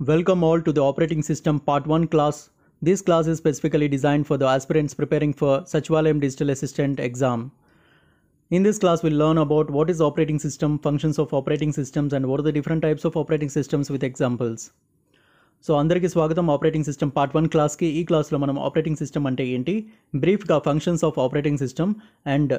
Welcome all to the Operating System Part 1 class. This class is specifically designed for the aspirants preparing for Sachvalayam Digital Assistant exam. In this class, we'll learn about what is operating system, functions of operating systems, and what are the different types of operating systems with examples. So అందరికీ స్వాగతం operating system part one క్లాస్కి class క్లాస్లో operating system ante అంటే brief బ్రీఫ్గా functions of operating system and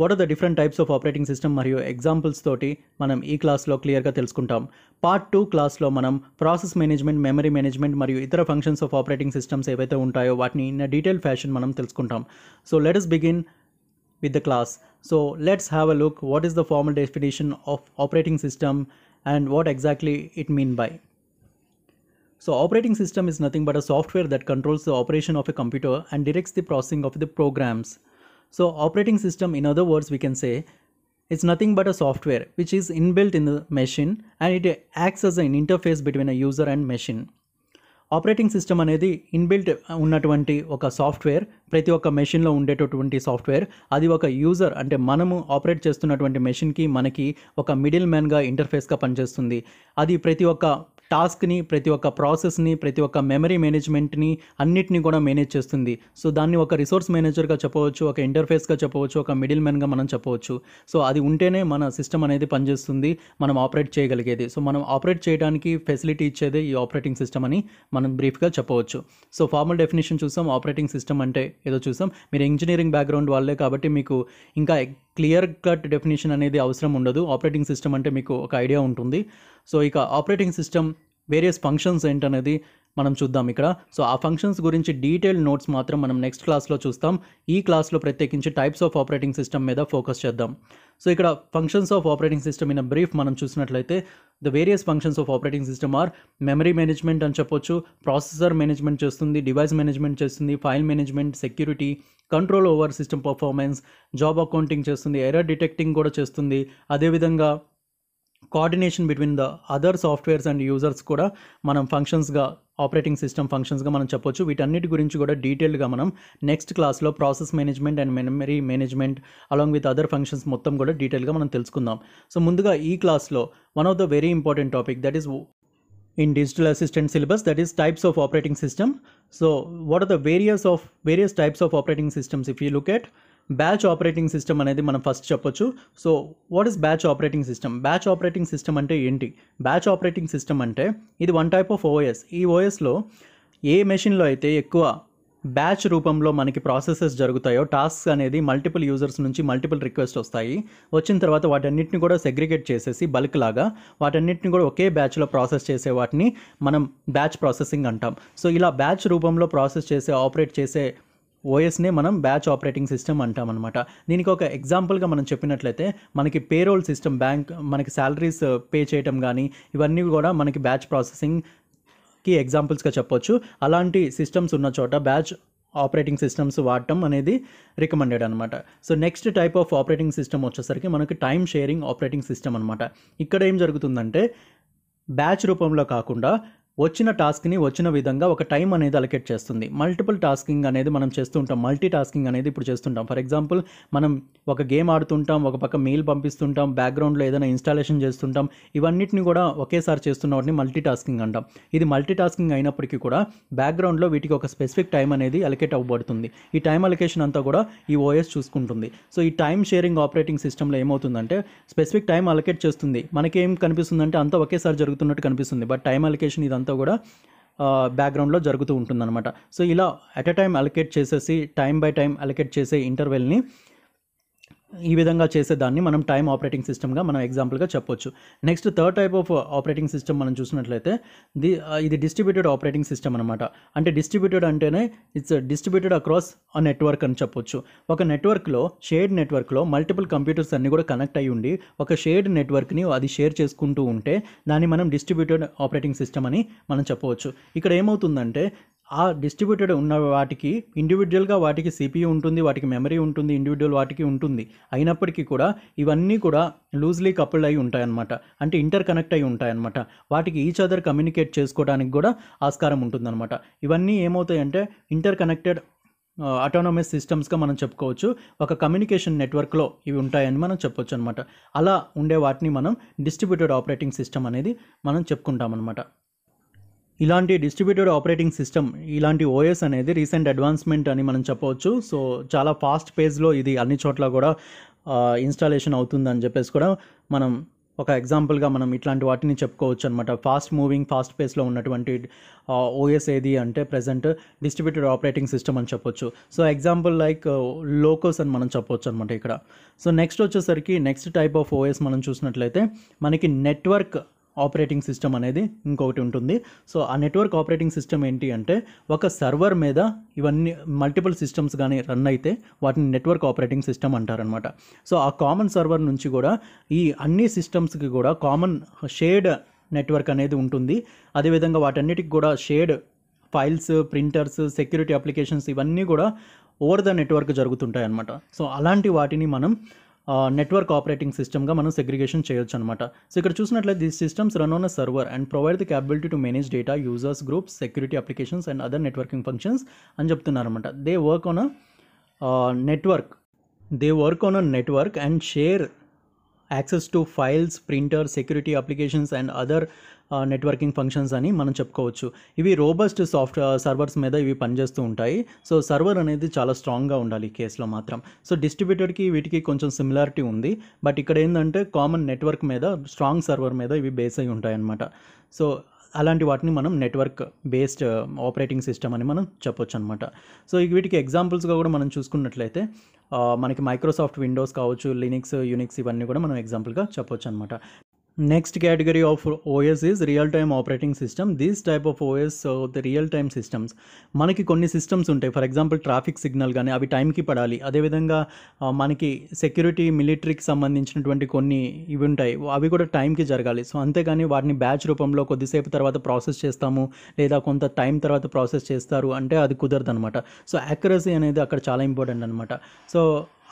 what are the different types of operating system మరియు examples తోటి మనం ఈ క్లాస్లో క్లియర్గా తెలుసుకుంటాం పార్ట్ టూ క్లాస్లో మనం ప్రాసెస్ మేనేజ్మెంట్ మెమరీ మేనేజ్మెంట్ మరియు ఇతర ఫంక్షన్స్ ఆఫ్ ఆపరేటింగ్ సిస్టమ్స్ ఏవైతే ఉంటాయో వాటిని ఇన్ డీటెయిల్ ఫ్యాషన్ మనం తెలుసుకుంటాం so let us begin with the class so let's have a look what is the formal definition of operating system and what exactly it mean by So operating system is nothing but a software that controls the operation of a computer and directs the processing of the programs. So operating system, in other words, we can say it's nothing but a software which is inbuilt in the machine and it acts as an interface between a user and machine. Operating system అనేది inbuilt ఉన్నటువంటి ఒక software ప్రతి ఒక్క మెషిన్లో ఉండేటటువంటి software అది ఒక user అంటే మనము ఆపరేట్ చేస్తున్నటువంటి మెషిన్కి మనకి ఒక మిడిల్ మ్యాన్గా ఇంటర్ఫేస్గా పనిచేస్తుంది అది ప్రతి ఒక్క టాస్క్ని ప్రతి ఒక్క ప్రాసెస్ని ప్రతి ఒక్క మెమరీ మేనేజ్మెంట్ని అన్నిటిని కూడా మేనేజ్ చేస్తుంది సో దాన్ని ఒక రిసోర్స్ మేనేజర్గా చెప్పవచ్చు ఒక ఇంటర్ఫేస్గా చెప్పవచ్చు ఒక మిడిల్ మ్యాన్గా మనం చెప్పవచ్చు సో అది ఉంటేనే మన సిస్టమ్ అనేది పనిచేస్తుంది మనం ఆపరేట్ చేయగలిగేది సో మనం ఆపరేట్ చేయడానికి ఫెసిలిటీ ఇచ్చేది ఈ ఆపరేటింగ్ సిస్టమ్ అని మనం బ్రీఫ్గా చెప్పవచ్చు సో ఫార్మల్ డెఫినేషన్ చూసాం ఆపరేటింగ్ సిస్టమ్ అంటే ఏదో చూసాం మీరు ఇంజనీరింగ్ బ్యాక్గ్రౌండ్ వాళ్ళే కాబట్టి మీకు ఇంకా క్లియర్ కట్ డెఫినేషన్ అనేది అవసరం ఉండదు ఆపరేటింగ్ సిస్టమ్ అంటే మీకు ఒక ఐడియా ఉంటుంది సో ఇక ఆపరేటింగ్ సిస్టమ్ వేరియస్ ఫంక్షన్స్ ఏంటనేది మనం చూద్దాం ఇక్కడ సో ఆ ఫంక్షన్స్ గురించి డీటెయిల్ నోట్స్ మాత్రం మనం నెక్స్ట్ క్లాస్లో చూస్తాం ఈ క్లాస్లో ప్రత్యేకించి టైప్స్ ఆఫ్ ఆపరేటింగ్ సిస్టమ్ మీద ఫోకస్ చేద్దాం సో ఇక్కడ functions of operating system in brief మనం చూసినట్లయితే the various functions of operating system are memory management అని చెప్పొచ్చు ప్రాసెసర్ మేనేజ్మెంట్ చేస్తుంది డివైస్ మేనేజ్మెంట్ చేస్తుంది file management security control over system performance job accounting చేస్తుంది ఎర్రర్ డిటెక్టింగ్ కూడా చేస్తుంది అదేవిధంగా coordination between the other softwares and users కూడా మనం ఫంక్షన్స్గా ఆపరేటింగ్ సిస్టమ్ ఫంక్షన్స్గా మనం చెప్పొచ్చు వీటన్నిటి గురించి కూడా డీటెయిల్గా మనం నెక్స్ట్ క్లాస్లో process management and memory management along with other functions మొత్తం కూడా డీటెయిల్గా మనం తెలుసుకుందాం సో ముందుగా ఈ క్లాస్లో one of the very important topic that is in digital assistant syllabus that is types of operating system so what are the various of various types of operating systems if you look at batch operating system అనేది మనం first చెప్పొచ్చు so what is batch operating system batch operating system అంటే ఏంటి batch operating system అంటే ఇది one type of OS ఈ ఓఎస్లో ఏ మెషిన్లో అయితే ఎక్కువ బ్యాచ్ రూపంలో మనకి ప్రాసెసెస్ జరుగుతాయో టాస్క్ అనేది మల్టిపుల్ యూజర్స్ నుంచి మల్టిపుల్ రిక్వెస్ట్ వస్తాయి వచ్చిన తర్వాత వాటన్నిటిని కూడా సెగ్రిగేట్ చేసేసి బల్క్ లాగా వాటన్నిటిని కూడా ఒకే బ్యాచ్లో ప్రాసెస్ చేసే వాటిని మనం బ్యాచ్ ప్రాసెసింగ్ అంటాం సో ఇలా బ్యాచ్ రూపంలో ప్రాసెస్ చేసే ఆపరేట్ చేసే ఓఎస్నే మనం బ్యాచ్ ఆపరేటింగ్ సిస్టమ్ అంటామన్నమాట దీనికి ఒక ఎగ్జాంపుల్గా మనం చెప్పినట్లయితే మనకి పేరోల్ సిస్టమ్ బ్యాంక్ మనకి శాలరీస్ uh, పే చేయటం కానీ ఇవన్నీ కూడా మనకి బ్యాచ్ ప్రాసెసింగ్ కి ఎగ్జాంపుల్స్గా చెప్పొచ్చు అలాంటి సిస్టమ్స్ ఉన్న చోట బ్యాచ్ ఆపరేటింగ్ సిస్టమ్స్ వాడటం అనేది రికమెండెడ్ అనమాట so next type of operating system వచ్చేసరికి మనకి టైం షేరింగ్ ఆపరేటింగ్ సిస్టమ్ అనమాట ఇక్కడ ఏం జరుగుతుందంటే బ్యాచ్ రూపంలో కాకుండా వచ్చిన టాస్క్ని వచ్చిన విధంగా ఒక టైం అనేది అలకేట్ చేస్తుంది మల్టిపుల్ టాస్కింగ్ అనేది మనం చేస్తుంటాం మల్టీ టాస్కింగ్ అనేది ఇప్పుడు చేస్తుంటాం ఫర్ ఎగ్జాంపుల్ మనం ఒక గేమ్ ఆడుతుంటాం ఒక పక్క మెయిల్ పంపిస్తుంటాం బ్యాక్గ్రౌండ్లో ఏదైనా ఇన్స్టాలేషన్ చేస్తుంటాం ఇవన్నిటిని కూడా ఒకేసారి చేస్తున్న వాటిని మల్టీ టాస్కింగ్ అంటాం ఇది మల్టీ టాస్కింగ్ అయినప్పటికీ కూడా బ్యాక్గ్రౌండ్లో వీటికి ఒక స్పెసిఫిక్ టైం అనేది అలకేట్ అవ్వబడుతుంది ఈ టైం అలకేషన్ అంతా కూడా ఈ ఓఎస్ చూసుకుంటుంది సో ఈ టైం షేరింగ్ ఆపరేటింగ్ సిస్టంలో ఏమవుతుందంటే స్పెసిఫిక్ టైం అలకేట్ చేస్తుంది మనకేం కనిపిస్తుందంటే అంతా ఒకేసారి జరుగుతున్నట్టు కనిపిస్తుంది బట్ టైం అలకేషన్ ఇదంతా అంతా కూడా బ్యాక్గ్రౌండ్లో జరుగుతూ ఉంటుందన్నమాట సో ఇలా అట్ అ టైం అలకేట్ చేసేసి టైం బై టైం అలకేట్ చేసే ఇంటర్వెల్ని ఈ విధంగా చేసేదాన్ని మనం టైం ఆపరేటింగ్ సిస్టమ్గా మనం ఎగ్జాంపుల్గా చెప్పొచ్చు next third type of operating system మనం చూసినట్లయితే ది uh, ఇది డిస్ట్రిబ్యూటెడ్ ఆపరేటింగ్ సిస్టమ్ అనమాట అంటే డిస్ట్రిబ్యూటెడ్ అంటేనే ఇట్స్ డిస్ట్రిబ్యూటెడ్ అక్రాస్ ఆ నెట్వర్క్ అని చెప్పొచ్చు ఒక నెట్వర్క్లో షేర్డ్ నెట్వర్క్లో మల్టిపుల్ కంప్యూటర్స్ అన్నీ కూడా కనెక్ట్ అయ్యి ఉండి ఒక షేర్డ్ నెట్వర్క్ని అది షేర్ చేసుకుంటూ ఉంటే దాన్ని మనం డిస్ట్రిబ్యూటెడ్ ఆపరేటింగ్ సిస్టమ్ అని మనం చెప్పవచ్చు ఇక్కడ ఏమవుతుందంటే ఆ డిస్ట్రిబ్యూటెడ్ ఉన్న వాటికి ఇండివిజువల్గా వాటికి సిపియు ఉంటుంది వాటికి మెమరీ ఉంటుంది ఇండివిజువల్ వాటికి ఉంటుంది అయినప్పటికీ కూడా ఇవన్నీ కూడా లూజ్లీ కపుల్డ్ అయి ఉంటాయన్నమాట అంటే ఇంటర్ కనెక్ట్ అయి ఉంటాయన్నమాట వాటికి ఈచ్ అదర్ కమ్యూనికేట్ చేసుకోవడానికి కూడా ఆస్కారం ఉంటుందన్నమాట ఇవన్నీ ఏమవుతాయంటే ఇంటర్ కనెక్టెడ్ అటానమస్ సిస్టమ్స్గా మనం చెప్పుకోవచ్చు ఒక కమ్యూనికేషన్ నెట్వర్క్లో ఇవి ఉంటాయని మనం చెప్పొచ్చు అనమాట అలా ఉండే వాటిని మనం డిస్ట్రిబ్యూటెడ్ ఆపరేటింగ్ సిస్టమ్ అనేది మనం చెప్పుకుంటాం అనమాట ఇలాంటి డిస్ట్రిబ్యూటెడ్ ఆపరేటింగ్ సిస్టమ్ ఇలాంటి ఓఎస్ అనేది రీసెంట్ అడ్వాన్స్మెంట్ అని మనం చెప్పవచ్చు సో చాలా ఫాస్ట్ పేజ్లో ఇది అన్ని చోట్ల కూడా ఇన్స్టాలేషన్ అవుతుందని చెప్పేసి కూడా మనం ఒక ఎగ్జాంపుల్గా మనం ఇట్లాంటి వాటిని చెప్పుకోవచ్చు అనమాట ఫాస్ట్ మూవింగ్ ఫాస్ట్ పేస్లో ఉన్నటువంటి ఓఎస్ ఏది అంటే ప్రజెంట్ డిస్ట్రిబ్యూటెడ్ ఆపరేటింగ్ సిస్టమ్ అని చెప్పొచ్చు సో ఎగ్జాంపుల్ లైక్ లోకోస్ అని మనం చెప్పొచ్చు అనమాట ఇక్కడ సో నెక్స్ట్ వచ్చేసరికి నెక్స్ట్ టైప్ ఆఫ్ ఓఎస్ మనం చూసినట్లయితే మనకి నెట్వర్క్ ఆపరేటింగ్ సిస్టమ్ అనేది ఇంకొకటి ఉంటుంది సో ఆ నెట్వర్క్ ఆపరేటింగ్ సిస్టమ్ ఏంటి అంటే ఒక సర్వర్ మీద ఇవన్నీ మల్టిపుల్ సిస్టమ్స్ కానీ రన్ అయితే వాటిని నెట్వర్క్ ఆపరేటింగ్ సిస్టమ్ అంటారనమాట సో ఆ కామన్ సర్వర్ నుంచి కూడా ఈ అన్ని సిస్టమ్స్కి కూడా కామన్ షేడ్ నెట్వర్క్ అనేది ఉంటుంది అదేవిధంగా వాటన్నిటికి కూడా shared files printers security applications ఇవన్నీ కూడా ఓవర్ ద నెట్వర్క్ జరుగుతుంటాయి అన్నమాట సో అలాంటి వాటిని మనం నెట్వర్క్ ఆపరేటింగ్ సిస్టమ్గా మనం సెగ్రిగేషన్ చేయొచ్చు అనమాట సో ఇక్కడ చూసినట్లయితే these systems run on a server and provide the capability to manage data users groups security applications and other networking functions అని చెప్తున్నారనమాట they work on a network they work on a network and share access to files printer security applications and other networking functions అని మనం చెప్పుకోవచ్చు ఇవి robust soft servers మీద ఇవి పనిచేస్తూ ఉంటాయి సో సర్వర్ అనేది చాలా స్ట్రాంగ్గా ఉండాలి ఈ కేసులో మాత్రం సో డిస్ట్రిబ్యూటెడ్కి వీటికి కొంచెం సిమిలారిటీ ఉంది బట్ ఇక్కడ ఏంటంటే కామన్ నెట్వర్క్ మీద స్ట్రాంగ్ సర్వర్ మీద ఇవి బేస్ అయి ఉంటాయన్నమాట సో అలాంటి వాటిని మనం నెట్వర్క్ బేస్డ్ ఆపరేటింగ్ సిస్టమ్ అని మనం చెప్పొచ్చు అనమాట సో వీటికి ఎగ్జాంపుల్స్గా కూడా మనం చూసుకున్నట్లయితే మనకి మైక్రోసాఫ్ట్ విండోస్ కావచ్చు లినిక్స్ యూనిక్స్ ఇవన్నీ కూడా మనం ఎగ్జాంపుల్గా చెప్పొచ్చు అనమాట next category of OS is real time operating system This type of OS so the real-time systems. మనకి కొన్ని సిస్టమ్స్ ఉంటాయి ఫర్ ఎగ్జాంపుల్ ట్రాఫిక్ సిగ్నల్ కానీ అవి టైంకి పడాలి అదేవిధంగా మనకి సెక్యూరిటీ మిలిటరీకి సంబంధించినటువంటి కొన్ని ఇవి ఉంటాయి అవి కూడా టైంకి జరగాలి సో అంతేగాని వాటిని బ్యాచ్ రూపంలో కొద్దిసేపు తర్వాత ప్రాసెస్ చేస్తాము లేదా కొంత టైం తర్వాత ప్రాసెస్ చేస్తారు అంటే అది కుదరదు అనమాట సో యాక్యురసీ అనేది అక్కడ చాలా ఇంపార్టెంట్ అనమాట సో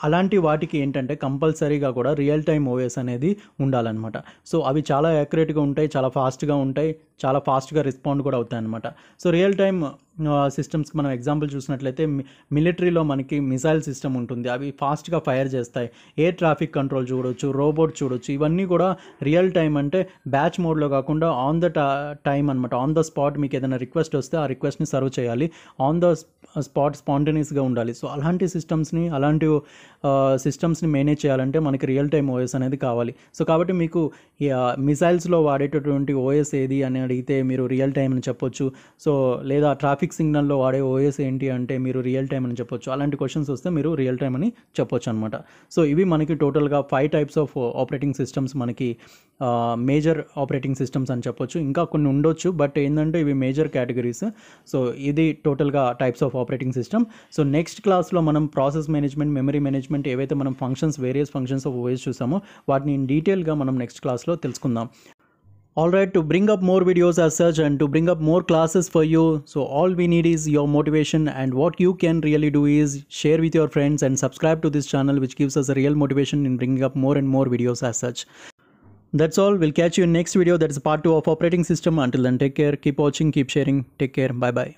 అలాంటి వాటికి ఏంటంటే కంపల్సరీగా కూడా రియల్ టైమ్ ఓఎస్ అనేది ఉండాలన్నమాట సో అవి చాలా యాక్యురేట్గా ఉంటాయి చాలా ఫాస్ట్గా ఉంటాయి చాలా ఫాస్ట్గా రెస్పాండ్ కూడా అవుతాయి అనమాట సో రియల్ టైమ్ సిస్టమ్స్కి మనం ఎగ్జాంపుల్ చూసినట్లయితే మిలిటరీలో మనకి మిసైల్ సిస్టమ్ ఉంటుంది అవి ఫాస్ట్గా ఫైర్ చేస్తాయి ఎయిర్ ట్రాఫిక్ కంట్రోల్ చూడొచ్చు రోబోట్ చూడొచ్చు ఇవన్నీ కూడా రియల్ టైం అంటే బ్యాచ్ మోడ్లో కాకుండా ఆన్ ద టైం అనమాట ఆన్ ద స్పాట్ మీకు ఏదైనా రిక్వెస్ట్ వస్తే ఆ రిక్వెస్ట్ని సర్వ్ చేయాలి ఆన్ ద స్పాట్ స్పాంటేనియస్గా ఉండాలి సో అలాంటి సిస్టమ్స్ని అలాంటి సిస్టమ్స్ని మేనేజ్ చేయాలంటే మనకి రియల్ టైమ్ ఓఎస్ అనేది కావాలి సో కాబట్టి మీకు మిసైల్స్లో వాడేటటువంటి ఓఎస్ ఏది అని అడిగితే మీరు రియల్ టైం అని చెప్పొచ్చు సో లేదా ట్రాఫిక్ సిగ్నల్లో వాడే ఓఎస్ ఏంటి అంటే మీరు రియల్ టైం అని చెప్పొచ్చు అలాంటి క్వశ్చన్స్ వస్తే మీరు రియల్ టైం అని చెప్పొచ్చు అనమాట సో ఇవి మనకి టోటల్గా five types of operating systems మనకి మేజర్ ఆపరేటింగ్ సిస్టమ్స్ అని చెప్పొచ్చు ఇంకా కొన్ని ఉండొచ్చు బట్ ఏంటంటే ఇవి మేజర్ కేటగిరీస్ సో ఇది టోటల్గా types of Operating system. So operating system so next క్లాస్లో management, process management memory functions, ఏవైతే మనం functions various functions of OS in detail ga manam next class lo తెలుసుకుందాం all right to bring up more videos as such and to bring up more classes for you so all we need is your motivation and what you can really do is share with your friends and subscribe to this channel which gives us a real motivation in bringing up more and more videos as such that's all we'll catch you in next video that is part 2 of operating system until then take care keep watching keep sharing take care bye bye